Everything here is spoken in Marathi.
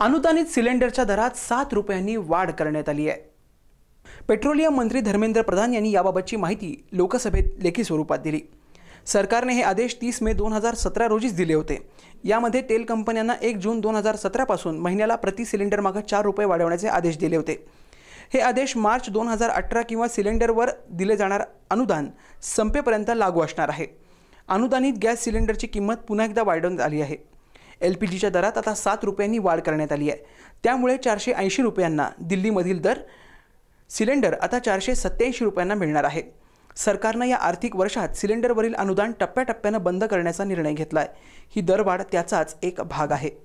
अनुदानित सिलेंडरच्या दरात सात रुपयांनी वाढ करण्यात आली आहे पेट्रोलियम मंत्री धर्मेंद्र प्रधान यांनी याबाबतची माहिती लोकसभेत लेखी स्वरूपात दिली सरकारने हे आदेश तीस मे दोन हजार सतरा रोजीच दिले होते यामध्ये तेल कंपन्यांना एक जून दोन हजार सतरापासून महिन्याला प्रति सिलेंडर मागे चार रुपये वाढवण्याचे आदेश दिले होते हे आदेश मार्च दोन हजार अठरा किंवा सिलेंडरवर दिले जाणार अनुदान संपेपर्यंत लागू असणार आहे अनुदानित गॅस सिलेंडरची किंमत पुन्हा एकदा वाढवण्यात आली आहे एल पी जीच्या दरात आता सात रुपयांनी वाढ करण्यात आली आहे त्यामुळे चारशे ऐंशी रुपयांना दिल्लीमधील दर सिलेंडर आता चारशे सत्त्याऐंशी रुपयांना मिळणार आहे सरकारनं या आर्थिक वर्षात सिलेंडरवरील अनुदान टप्प्याटप्प्यानं बंद करण्याचा निर्णय घेतला आहे ही दरवाढ त्याचाच एक भाग आहे